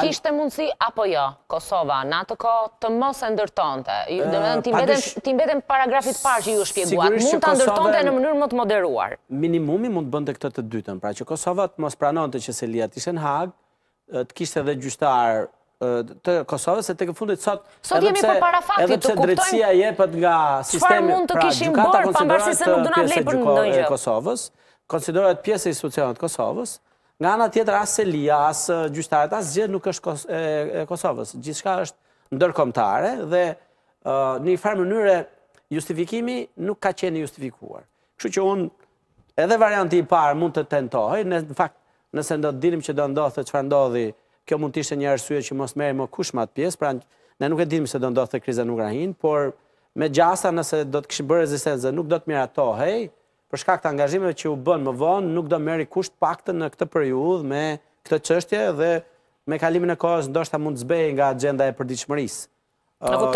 Kishte mundësi apo jo, Kosova, në atë ko të mos e ndërtonëte? Ti mbeten paragrafit parë që ju shpjeguat. mund të ndërtonëte në mënyrë më të moderuar. Minimumi mund të bëndë të këtë të dytën, pra që Kosova të mos pranonte që se liat ishen hagë, të kishte dhe gjyshtarë të Kosovës, e të kë fundit sot... Sot jemi për para faktit, të kuptojmë... Edhe pëse drecësia je për nga sistemi... Qëfar mund të pra, kishim borë, pa se nuk dëna të lejë për në dëngjë? Konsiderojat pjesë e institucionat Kosovës, Nga nga tjetër asë Selia, asë gjyshtarët, asë gjithë nuk është Kosovës. Gjithë shka është ndërkomtare dhe një farë mënyre justifikimi nuk ka qeni justifikuar. Kështu që unë edhe varianti i parë mund të tentohi, në fakt nëse ndo të dinim që do ndodhë të që fa ndodhi, kjo mund të ishte një arsye që mos meri më kush të pjesë, pra ne nuk e dinim se do ndodhë të krize nuk rahin, por me gjasa nëse do të këshë bërë rezistenze nuk do të miratohi, për shkak të angazhimeve që u bën më vonë, nuk do merri kusht paktën në këtë periudhë me këtë çështje dhe me kalimin e kohës ndoshta mund të zbehej nga agjenda e përditshmërisë.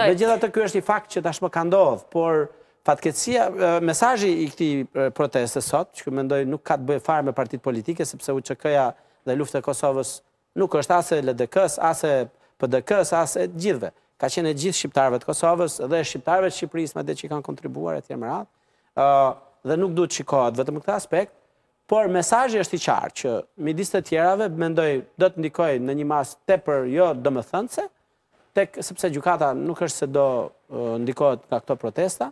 Megjithatë, ky është një fakt që tashmë ka ndodhur, por fatkeqësia, mesazhi i këtij proteste sot, që mendoj nuk ka të bëjë fare me partitë politike, sepse UÇK-ja dhe lufta e Kosovës nuk është as e LDK-s, as e PDK-s, as e gjithëve. Ka qenë e gjithë shqiptarëve të Kosovës dhe shqiptarëve të Shqipërisë madje që kanë kontribuar etj. ë dhe nuk duhet shikohet vetëm këtë aspekt, por mesajë është i qarë që midis të tjerave, mendoj, do të ndikoj në një mas të për jo dëmë thëndëse, tek sepse gjukata nuk është se do uh, ndikohet nga këto protesta,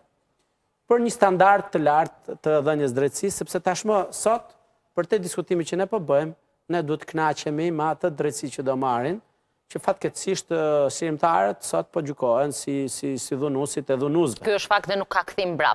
për një standart të lartë të dhenjës drejtsi, sepse tashmë sot, për të diskutimi që ne përbëjmë, po ne duhet knaqemi ma të drejtsi që do marin, që fatkecisht sirim uh, sirimtarët sot po gjukohen si dhunusit e dhunuzve. Kjo është fakt dhe nuk ka këthim brap.